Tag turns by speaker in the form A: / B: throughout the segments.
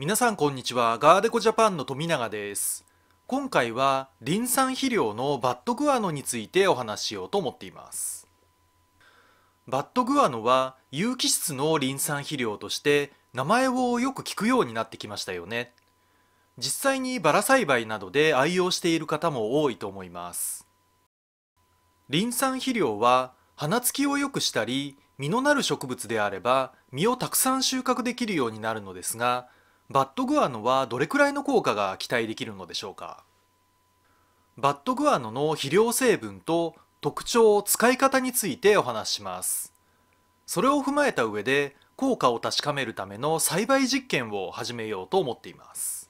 A: 皆さんこんにちはガーデコジャパンの富永です今回はリン酸肥料のバットグアノについてお話ししようと思っていますバットグアノは有機質のリン酸肥料として名前をよく聞くようになってきましたよね実際にバラ栽培などで愛用している方も多いと思いますリン酸肥料は花付きを良くしたり実のなる植物であれば実をたくさん収穫できるようになるのですがバットグアノはどれくらいの効果が期待できるのでしょうかバットグアノの肥料成分と特徴使い方についてお話しますそれを踏まえた上で効果を確かめるための栽培実験を始めようと思っています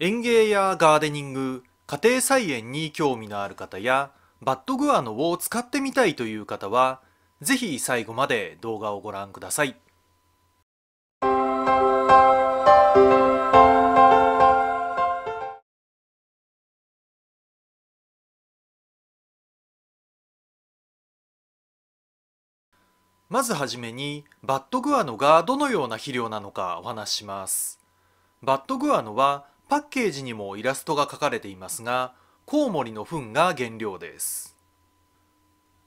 A: 園芸やガーデニング家庭菜園に興味のある方やバットグアノを使ってみたいという方は是非最後まで動画をご覧くださいまずはじめにバットグアノがどのような肥料なのかお話ししますバットグアノはパッケージにもイラストが描かれていますがコウモリの糞が原料です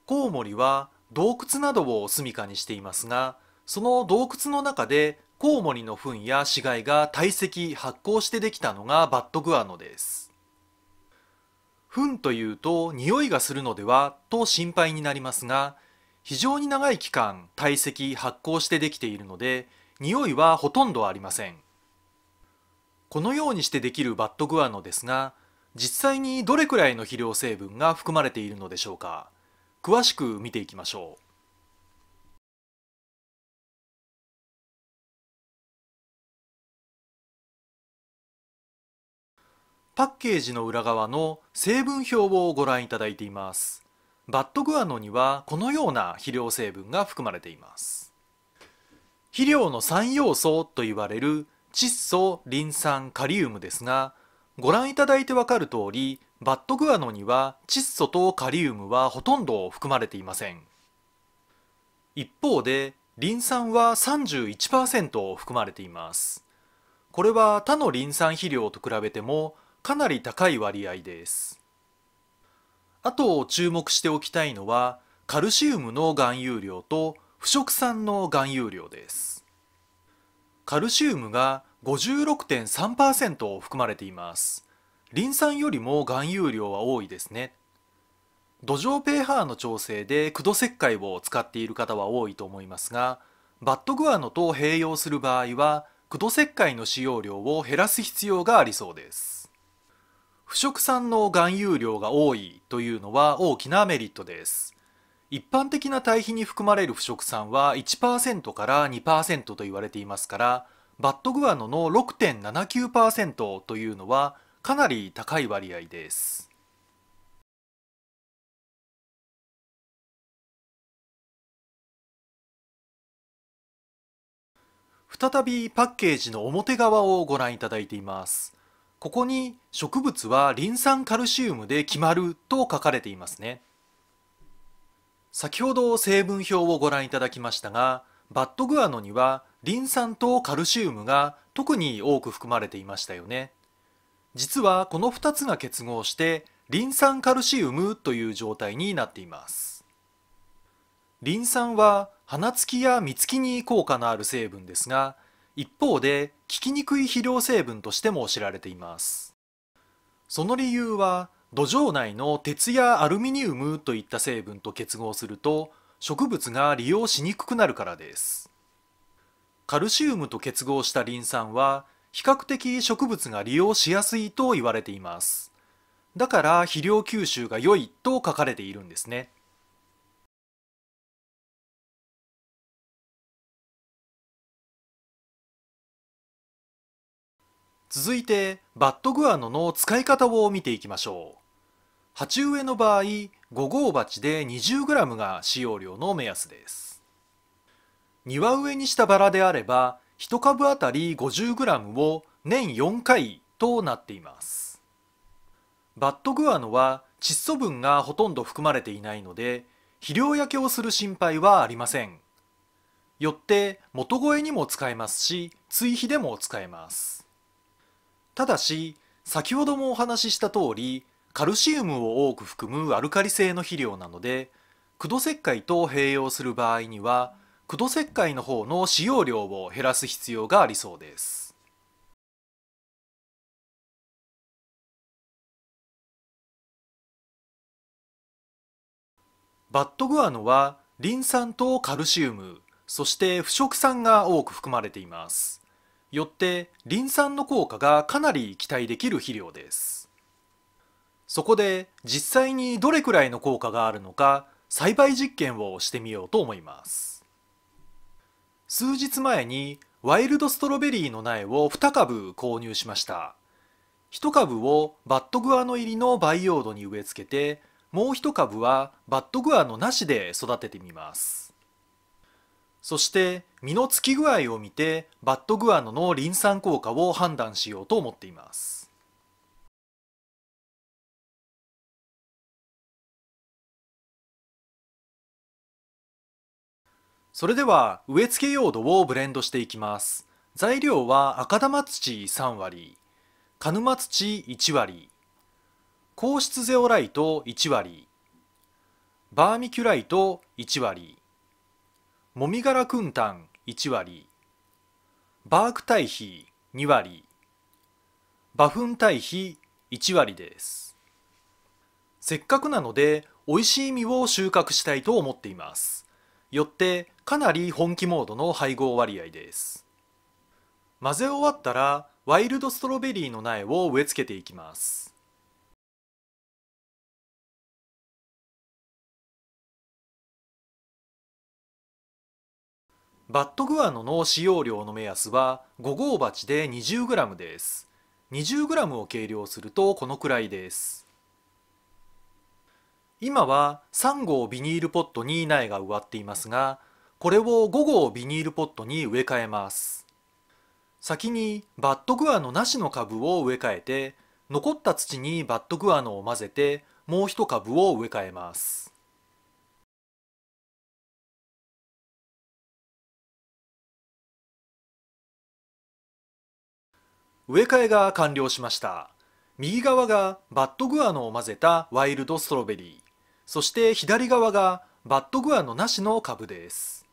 A: コウモリは洞窟などを住処にしていますがその洞窟の中でコウモリの糞や死骸が堆積発酵してできたのがバットグアノです糞というと匂いがするのではと心配になりますが非常に長い期間堆積発酵してできているので匂いはほとんどありませんこのようにしてできるバットグアノですが実際にどれくらいの肥料成分が含まれているのでしょうか詳しく見ていきましょうパッケージの裏側の成分表をご覧いただいていますバットグアノにはこのような肥料成分が含まれています肥料の3要素と言われる窒素リン酸カリウムですがご覧いただいてわかる通りバットグアノには窒素とカリウムはほとんど含まれていません一方でリン酸は31%含まれていますこれは他のリン酸肥料と比べてもかなり高い割合ですあと注目しておきたいのはカルシウムの含有量と腐食酸の含有量ですカルシウムが56.3%を含まれていますリン酸よりも含有量は多いですね土壌 pH の調整で苦土石灰を使っている方は多いと思いますがバットグアノと併用する場合は苦土石灰の使用量を減らす必要がありそうです腐食酸の含有量が多いというのは大きなメリットです一般的な堆肥に含まれる腐食酸は1%から2%と言われていますからバットグアノの6.79%というのはかなり高い割合です再びパッケージの表側をご覧いただいていますここに植物はリン酸カルシウムで決まると書かれていますね先ほど成分表をご覧いただきましたがバットグアノにはリン酸とカルシウムが特に多く含まれていましたよね実はこの2つが結合してリン酸カルシウムという状態になっていますリン酸は花付きや実付きに効果のある成分ですが一方で効きにくい肥料成分としても知られていますその理由は土壌内の鉄やアルミニウムといった成分と結合すると植物が利用しにくくなるからですカルシウムと結合したリン酸は比較的植物が利用しやすいと言われていますだから肥料吸収が良いと書かれているんですね続いてバットグアノの使い方を見ていきましょう鉢植えの場合5号鉢で 20g が使用量の目安です庭植えにしたバラであれば1株あたり 50g を年4回となっていますバットグアノは窒素分がほとんど含まれていないので肥料焼けをする心配はありませんよって元肥にも使えますし追肥でも使えますただし先ほどもお話しした通りカルシウムを多く含むアルカリ性の肥料なので苦土石灰と併用する場合には苦土石灰の方の使用量を減らす必要がありそうです。バットグアノはリン酸とカルシウムそして腐食酸が多く含まれていますよってリン酸の効果がかなり期待できる肥料ですそこで実際にどれくらいの効果があるのか栽培実験をしてみようと思います数日前にワイルドストロベリーの苗を2株購入しました1株をバットグアノ入りの培養土に植え付けてもう1株はバットグアノなしで育ててみますそして実のつき具合を見てバットグアノのリン酸効果を判断しようと思っています。それでは植え付け用土をブレンドしていきます材料は赤玉土3割鹿沼土1割硬質ゼオライト1割バーミキュライト1割もみ殻くんたん1割バーク堆肥2割馬糞堆肥1割ですせっかくなので美味しい実を収穫したいと思っていますよってかなり本気モードの配合割合です混ぜ終わったらワイルドストロベリーの苗を植え付けていきますバットグアノの使用量の目安は5号鉢で 20g です 20g を計量するとこのくらいです今は3号ビニールポットに苗が植わっていますがこれを5号ビニールポットに植え替えます先にバットグアノなしの株を植え替えて残った土にバットグアノを混ぜてもう一株を植え替えます植え替えが完了しました右側がバットグアノを混ぜたワイルドストロベリーそして左側がバットグアノなしの株です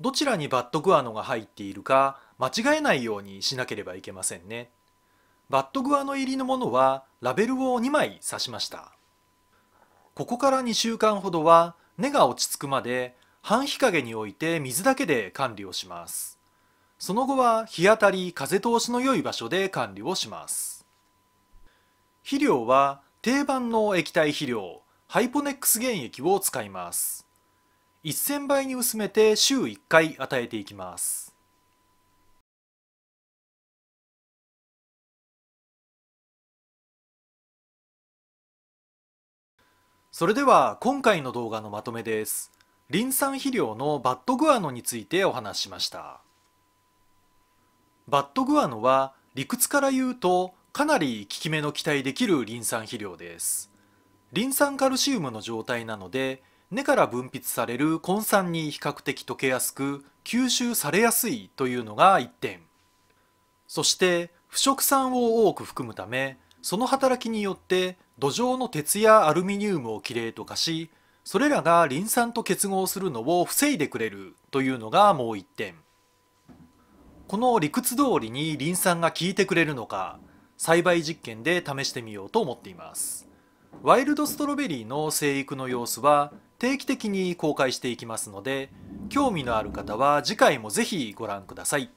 A: どちらにバットグアノが入っているか間違えないようにしなければいけませんねバットグアノ入りのものはラベルを2枚刺しましたここから2週間ほどは根が落ち着くまで半日陰に置いて水だけで管理をしますその後は日当たり風通しの良い場所で管理をします肥料は定番の液体肥料ハイポネックス原液を使います1000倍に薄めて週1回与えていきますそれでは今回の動画のまとめです。リン酸肥料のバットグアノについてお話ししました。バットグアノは理屈から言うとかなり効き目の期待できるリン酸肥料ですリン酸カルシウムの状態なので根から分泌される根酸に比較的溶けやすく吸収されやすいというのが1点そして腐食酸を多く含むためその働きによって土壌の鉄やアルミニウムをきれいと化しそれらがリン酸と結合するのを防いでくれるというのがもう1点この理屈通りにリン酸が効いてくれるのか栽培実験で試してみようと思っていますワイルドストロベリーの生育の様子は定期的に公開していきますので興味のある方は次回も是非ご覧ください。